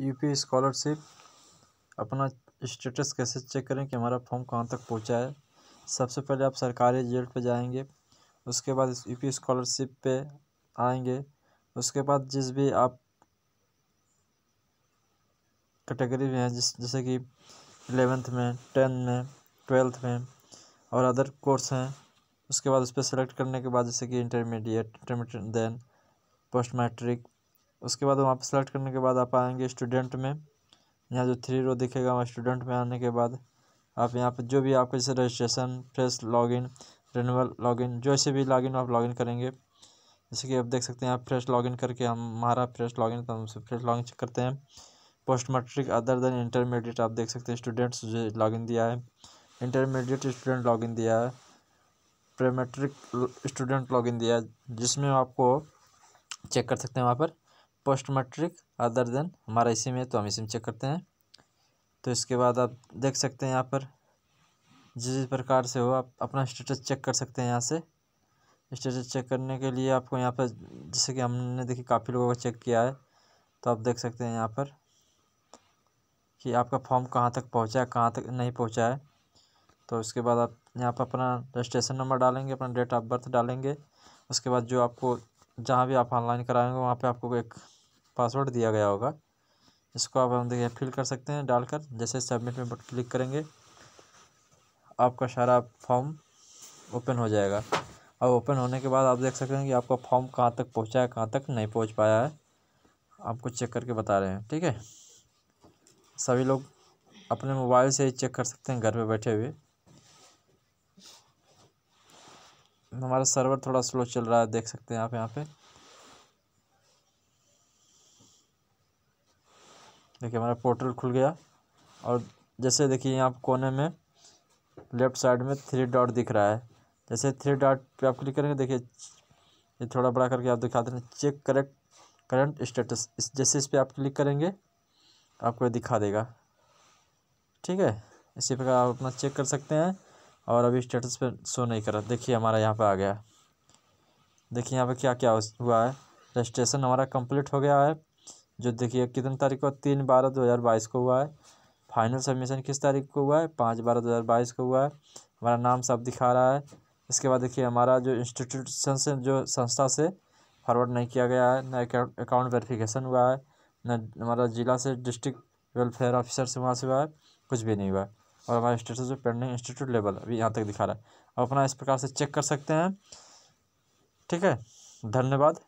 UP scholarship अपना status कैसे check करें कि हमारा फॉर्म कहाँ तक पहुँचा है सबसे पहले आप सरकारी रिजल्ट पर जाएंगे उसके बाद यू पी स्कॉलरशिप पे आएंगे उसके बाद जिस भी आप कैटेगरी में हैं जिस जैसे कि एलेवेंथ में टेंथ में ट्वेल्थ में और अदर कोर्स हैं उसके बाद उस पर सेलेक्ट करने के बाद जैसे कि intermediate intermediate than post matric उसके बाद वहाँ पर सेलेक्ट करने के बाद आप आएंगे स्टूडेंट में यहाँ जो थ्री रो दिखेगा वहाँ स्टूडेंट में आने के बाद आप यहाँ पर जो भी आपको जैसे registration fresh login renewal login जो ऐसे भी लॉगिन आप लॉगिन करेंगे जैसे कि आप देख सकते हैं आप फ्रेश लॉगिन करके हम हमारा फ्रेश लॉगिन तो हम फ्रेश लॉगिन चेक करते हैं post matric other than intermediate आप देख सकते हैं स्टूडेंट्स जो लॉगिन दिया है इंटरमीडिएट स्टूडेंट लॉगिन दिया है प्रेमेट्रिक स्टूडेंट लॉगिन दिया है जिसमें आपको चेक कर सकते हैं वहाँ पर पोस्ट मैट्रिक अदर देन हमारा इसी में तो हम इसी में चेक करते हैं तो इसके बाद आप देख सकते हैं यहाँ पर जिस जिस प्रकार से हो आप अपना स्टेटस चेक कर सकते हैं यहाँ से स्टेटस चेक करने के लिए आपको यहाँ पर जैसे कि हमने देखिए काफ़ी लोगों का चेक किया है तो आप देख सकते हैं यहाँ पर कि आपका फॉर्म कहाँ तक पहुँचा है कहाँ तक नहीं पहुँचा है तो उसके बाद आप यहाँ पर अपना रजिस्ट्रेशन नंबर डालेंगे अपना डेट ऑफ बर्थ डालेंगे उसके बाद जो आपको जहाँ भी आप ऑनलाइन कराएँगे वहाँ पर आपको एक पासवर्ड दिया गया होगा इसको आप हम देखिए फिल कर सकते हैं डालकर जैसे सबमिट में क्लिक करेंगे आपका सारा फॉर्म ओपन हो जाएगा अब ओपन होने के बाद आप देख सकते हैं कि आपका फॉर्म कहाँ तक पहुँचा है कहाँ तक नहीं पहुँच पाया है आपको चेक करके बता रहे हैं ठीक है सभी लोग अपने मोबाइल से ही चेक कर सकते हैं घर पर बैठे हुए हमारा सर्वर थोड़ा स्लो चल रहा है देख सकते हैं आप यहाँ पे देखिए हमारा पोर्टल खुल गया और जैसे देखिए यहाँ कोने में लेफ़्ट साइड में थ्री डॉट दिख रहा है जैसे थ्री डॉट पे आप क्लिक करेंगे देखिए ये थोड़ा बड़ा करके आप दिखा देना चेक करेक्ट करंट स्टेटस इस जैसे इस पर आप क्लिक करेंगे आपको दिखा देगा ठीक है इसी प्रकार आप अपना चेक कर सकते हैं और अभी स्टेटस पे शो नहीं कर रहा देखिए हमारा यहाँ पे आ गया देखिए यहाँ पे क्या क्या हुआ है रजिस्ट्रेशन हमारा कंप्लीट हो गया है जो देखिए कितनी तारीख को तीन बारह दो हज़ार बाईस को हुआ है फाइनल सबमिशन किस तारीख को हुआ है पाँच बारह दो हज़ार बाईस को हुआ है हमारा नाम सब दिखा रहा है इसके बाद देखिए हमारा जो इंस्टीट्यूशन से जो संस्था से फॉरवर्ड नहीं किया गया है ना अकाउंट वेरिफिकेशन हुआ है ना हमारा ज़िला से डिस्ट्रिक्ट वेलफेयर ऑफिसर से वहाँ से हुआ है कुछ भी नहीं हुआ है और हमारा स्टेटस जो पेंडिंग इंस्टीट्यूट लेवल अभी यहाँ तक दिखा रहा है अपना इस प्रकार से चेक कर सकते हैं ठीक है धन्यवाद